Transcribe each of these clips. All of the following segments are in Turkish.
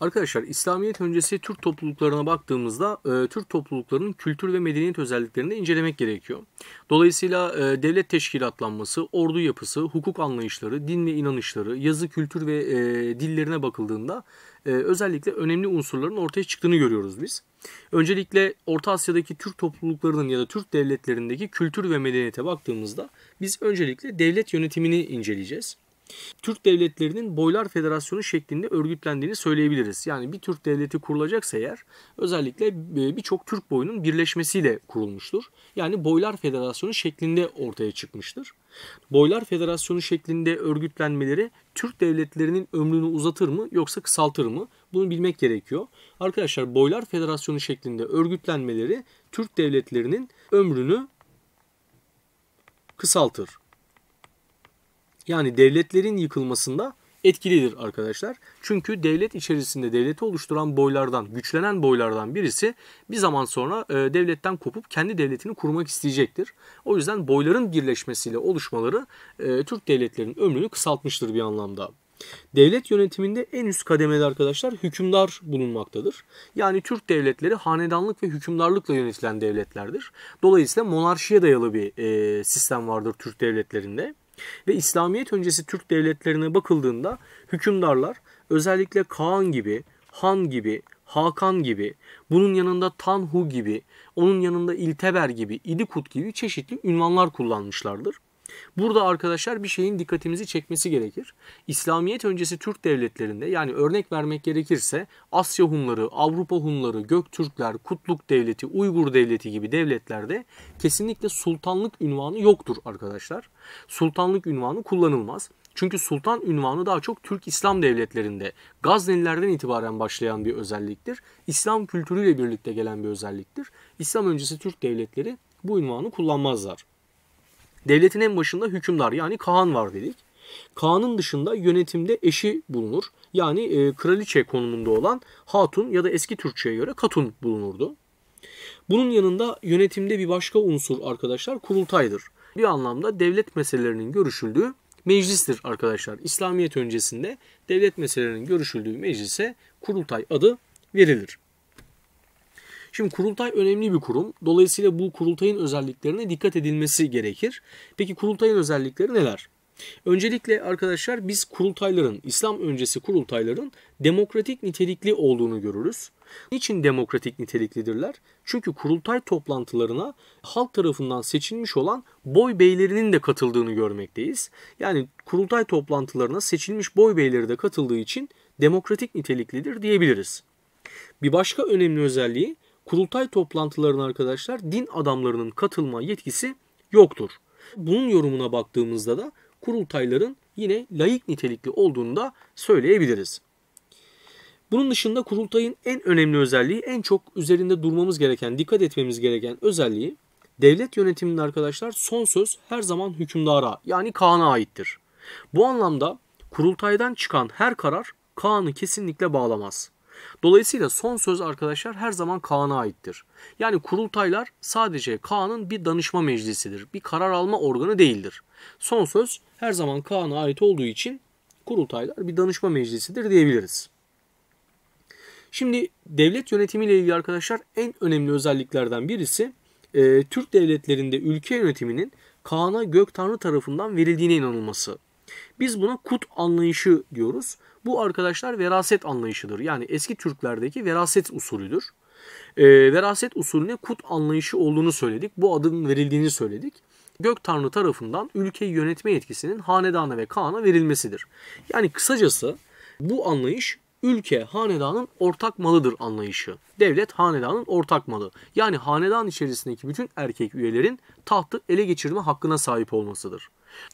Arkadaşlar İslamiyet öncesi Türk topluluklarına baktığımızda e, Türk topluluklarının kültür ve medeniyet özelliklerini incelemek gerekiyor. Dolayısıyla e, devlet teşkilatlanması, ordu yapısı, hukuk anlayışları, din ve inanışları, yazı kültür ve e, dillerine bakıldığında e, özellikle önemli unsurların ortaya çıktığını görüyoruz biz. Öncelikle Orta Asya'daki Türk topluluklarının ya da Türk devletlerindeki kültür ve medeniyete baktığımızda biz öncelikle devlet yönetimini inceleyeceğiz. Türk devletlerinin Boylar Federasyonu şeklinde örgütlendiğini söyleyebiliriz. Yani bir Türk devleti kurulacaksa eğer özellikle e, birçok Türk boyunun birleşmesiyle kurulmuştur. Yani Boylar Federasyonu şeklinde ortaya çıkmıştır. Boylar Federasyonu şeklinde örgütlenmeleri Türk devletlerinin ömrünü uzatır mı yoksa kısaltır mı? Bunu bilmek gerekiyor. Arkadaşlar Boylar Federasyonu şeklinde örgütlenmeleri Türk devletlerinin ömrünü kısaltır yani devletlerin yıkılmasında etkilidir arkadaşlar. Çünkü devlet içerisinde devleti oluşturan boylardan, güçlenen boylardan birisi bir zaman sonra e, devletten kopup kendi devletini kurmak isteyecektir. O yüzden boyların birleşmesiyle oluşmaları e, Türk devletlerinin ömrünü kısaltmıştır bir anlamda. Devlet yönetiminde en üst kademede arkadaşlar hükümdar bulunmaktadır. Yani Türk devletleri hanedanlık ve hükümdarlıkla yönetilen devletlerdir. Dolayısıyla monarşiye dayalı bir e, sistem vardır Türk devletlerinde. Ve İslamiyet öncesi Türk devletlerine bakıldığında hükümdarlar özellikle Kaan gibi, Han gibi, Hakan gibi, bunun yanında Tanhu gibi, onun yanında İlteber gibi, İdikut gibi çeşitli ünvanlar kullanmışlardır. Burada arkadaşlar bir şeyin dikkatimizi çekmesi gerekir. İslamiyet öncesi Türk devletlerinde yani örnek vermek gerekirse Asya Hunları, Avrupa Hunları, Göktürkler, Kutluk Devleti, Uygur Devleti gibi devletlerde kesinlikle sultanlık ünvanı yoktur arkadaşlar. Sultanlık ünvanı kullanılmaz. Çünkü sultan ünvanı daha çok Türk İslam devletlerinde Gaznelilerden itibaren başlayan bir özelliktir. İslam kültürüyle birlikte gelen bir özelliktir. İslam öncesi Türk devletleri bu ünvanı kullanmazlar. Devletin en başında hükümdar yani Kaan var dedik. Kaan'ın dışında yönetimde eşi bulunur. Yani e, kraliçe konumunda olan hatun ya da eski Türkçe'ye göre katun bulunurdu. Bunun yanında yönetimde bir başka unsur arkadaşlar kurultaydır. Bir anlamda devlet meselelerinin görüşüldüğü meclistir arkadaşlar. İslamiyet öncesinde devlet meselelerinin görüşüldüğü meclise kurultay adı verilir. Şimdi kurultay önemli bir kurum. Dolayısıyla bu kurultayın özelliklerine dikkat edilmesi gerekir. Peki kurultayın özellikleri neler? Öncelikle arkadaşlar biz kurultayların, İslam öncesi kurultayların demokratik nitelikli olduğunu görürüz. Niçin demokratik niteliklidirler? Çünkü kurultay toplantılarına halk tarafından seçilmiş olan boy beylerinin de katıldığını görmekteyiz. Yani kurultay toplantılarına seçilmiş boy beyleri de katıldığı için demokratik niteliklidir diyebiliriz. Bir başka önemli özelliği kurultay toplantılarına arkadaşlar din adamlarının katılma yetkisi yoktur. Bunun yorumuna baktığımızda da kurultayların yine layık nitelikli olduğunu da söyleyebiliriz. Bunun dışında kurultayın en önemli özelliği, en çok üzerinde durmamız gereken, dikkat etmemiz gereken özelliği devlet yönetiminde arkadaşlar son söz her zaman hükümdara yani Kaan'a aittir. Bu anlamda kurultaydan çıkan her karar Kaan'ı kesinlikle bağlamaz. Dolayısıyla son söz arkadaşlar her zaman Kaan'a aittir. Yani kurultaylar sadece Kaan'ın bir danışma meclisidir. Bir karar alma organı değildir. Son söz her zaman Kaan'a ait olduğu için kurultaylar bir danışma meclisidir diyebiliriz. Şimdi devlet yönetimiyle ilgili arkadaşlar en önemli özelliklerden birisi e, Türk devletlerinde ülke yönetiminin Kaan'a göktanrı tarafından verildiğine inanılması biz buna kut anlayışı diyoruz. Bu arkadaşlar veraset anlayışıdır. Yani eski Türklerdeki veraset usulüdür. E, veraset usulüne kut anlayışı olduğunu söyledik. Bu adın verildiğini söyledik. Gök Tanrı tarafından ülkeyi yönetme yetkisinin hanedana ve kana verilmesidir. Yani kısacası bu anlayış ülke hanedanın ortak malıdır anlayışı. Devlet hanedanın ortak malı. Yani hanedan içerisindeki bütün erkek üyelerin tahtı ele geçirme hakkına sahip olmasıdır.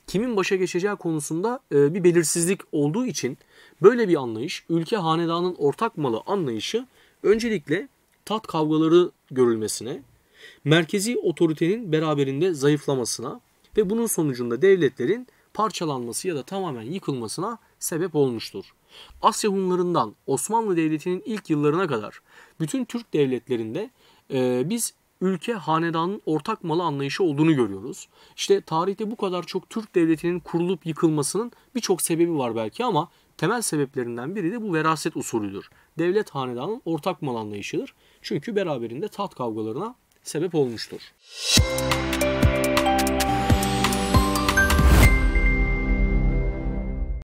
Kimin başa geçeceği konusunda e, bir belirsizlik olduğu için böyle bir anlayış, ülke hanedanın ortak malı anlayışı öncelikle tat kavgaları görülmesine, merkezi otoritenin beraberinde zayıflamasına ve bunun sonucunda devletlerin parçalanması ya da tamamen yıkılmasına sebep olmuştur. Asya Hunlarından Osmanlı Devleti'nin ilk yıllarına kadar bütün Türk devletlerinde e, biz ülke hanedanın ortak malı anlayışı olduğunu görüyoruz. İşte tarihte bu kadar çok Türk devletinin kurulup yıkılmasının birçok sebebi var belki ama temel sebeplerinden biri de bu veraset usulüdür. Devlet hanedanın ortak mal anlayışıdır. Çünkü beraberinde taht kavgalarına sebep olmuştur. Müzik